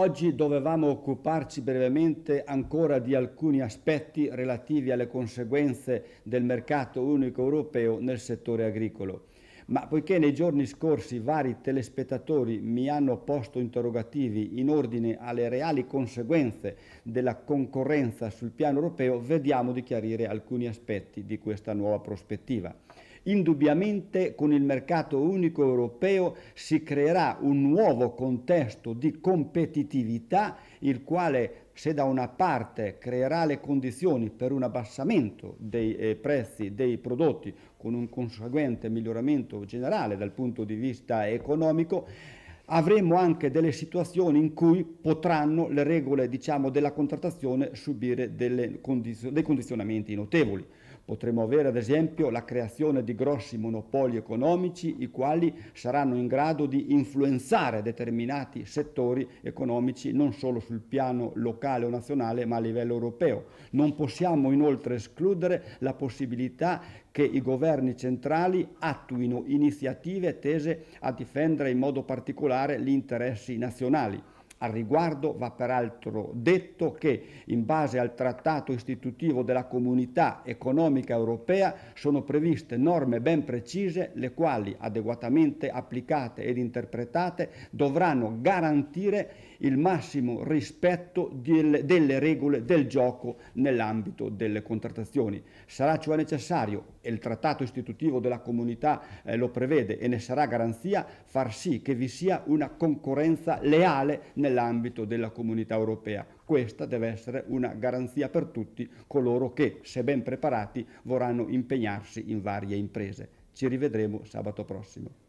Oggi dovevamo occuparci brevemente ancora di alcuni aspetti relativi alle conseguenze del mercato unico europeo nel settore agricolo. Ma poiché nei giorni scorsi vari telespettatori mi hanno posto interrogativi in ordine alle reali conseguenze della concorrenza sul piano europeo, vediamo di chiarire alcuni aspetti di questa nuova prospettiva. Indubbiamente con il mercato unico europeo si creerà un nuovo contesto di competitività, il quale se da una parte creerà le condizioni per un abbassamento dei eh, prezzi dei prodotti con un conseguente miglioramento generale dal punto di vista economico, avremo anche delle situazioni in cui potranno le regole diciamo, della contrattazione subire dei condizionamenti notevoli potremo avere ad esempio la creazione di grossi monopoli economici i quali saranno in grado di influenzare determinati settori economici non solo sul piano locale o nazionale ma a livello europeo. Non possiamo inoltre escludere la possibilità che i governi centrali attuino iniziative tese a difendere in modo particolare gli interessi nazionali. Al riguardo va peraltro detto che, in base al trattato istitutivo della Comunità Economica Europea, sono previste norme ben precise le quali, adeguatamente applicate ed interpretate, dovranno garantire il massimo rispetto del, delle regole del gioco nell'ambito delle contrattazioni. Sarà cioè necessario, e il trattato istitutivo della comunità eh, lo prevede e ne sarà garanzia, far sì che vi sia una concorrenza leale nell'ambito della comunità europea. Questa deve essere una garanzia per tutti coloro che, se ben preparati, vorranno impegnarsi in varie imprese. Ci rivedremo sabato prossimo.